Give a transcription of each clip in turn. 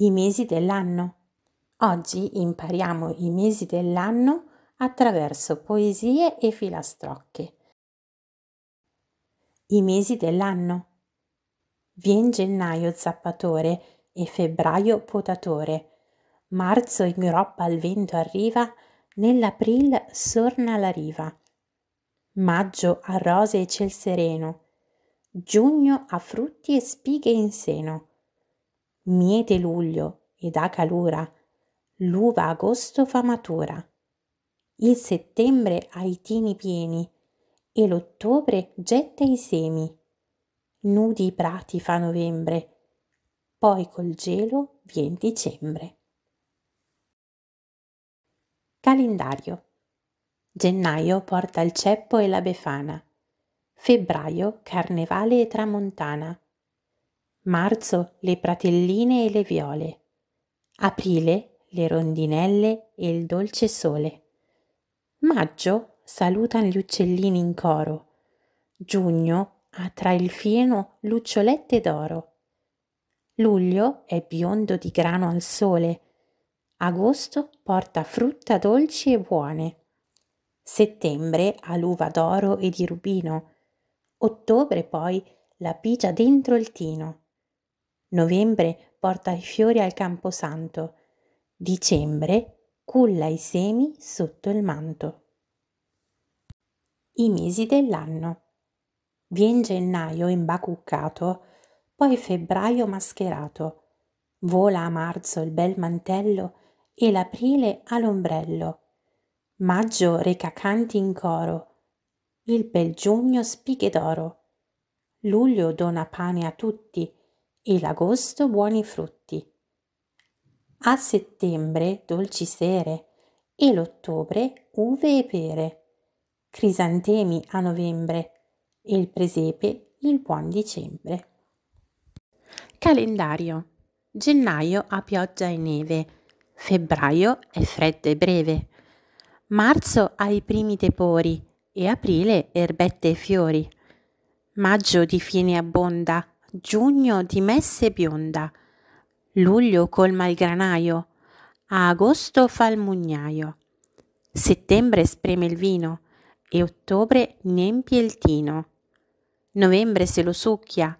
i mesi dell'anno. Oggi impariamo i mesi dell'anno attraverso poesie e filastrocche. I mesi dell'anno. Vien gennaio zappatore e febbraio potatore. Marzo in groppa al vento arriva, nell'april sorna la riva. Maggio a rose e ciel sereno. Giugno a frutti e spighe in seno miete luglio ed ha calura, l'uva agosto fa matura. Il settembre ha i tini pieni e l'ottobre getta i semi. Nudi i prati fa novembre, poi col gelo vien dicembre. Calendario. Gennaio porta il ceppo e la befana. Febbraio carnevale e tramontana marzo le pratelline e le viole, aprile le rondinelle e il dolce sole, maggio salutan gli uccellini in coro, giugno ha tra il fieno lucciolette d'oro, luglio è biondo di grano al sole, agosto porta frutta dolci e buone, settembre ha l'uva d'oro e di rubino, ottobre poi la pigia dentro il tino. Novembre porta i fiori al camposanto. Dicembre culla i semi sotto il manto. I mesi dell'anno. Vien gennaio imbacuccato, poi febbraio mascherato. Vola a marzo il bel mantello e l'aprile ha l'ombrello. Maggio reca canti in coro. Il bel giugno spighe d'oro. Luglio dona pane a tutti e l'agosto buoni frutti. A settembre dolci sere e l'ottobre uve e pere, crisantemi a novembre e il presepe il buon dicembre. Calendario. Gennaio ha pioggia e neve, febbraio è freddo e breve, marzo ha i primi tepori e aprile erbette e fiori, maggio di fine abbonda giugno di messe bionda, luglio colma il granaio, a agosto fa il mugnaio, settembre spreme il vino e ottobre nempie il tino, novembre se lo succhia,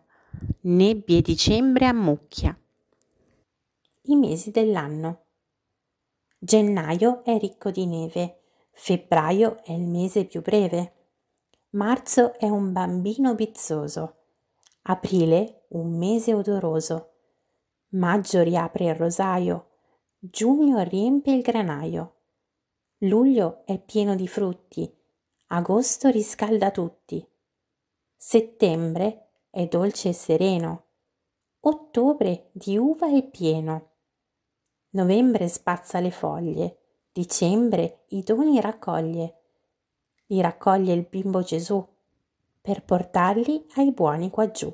nebbie dicembre ammucchia. I mesi dell'anno. Gennaio è ricco di neve, febbraio è il mese più breve, marzo è un bambino bizzoso, Aprile, un mese odoroso. Maggio riapre il rosaio. Giugno riempie il granaio. Luglio è pieno di frutti. Agosto riscalda tutti. Settembre è dolce e sereno. Ottobre di uva è pieno. Novembre spazza le foglie. Dicembre i doni raccoglie. Li raccoglie il bimbo Gesù per portarli ai buoni quaggiù.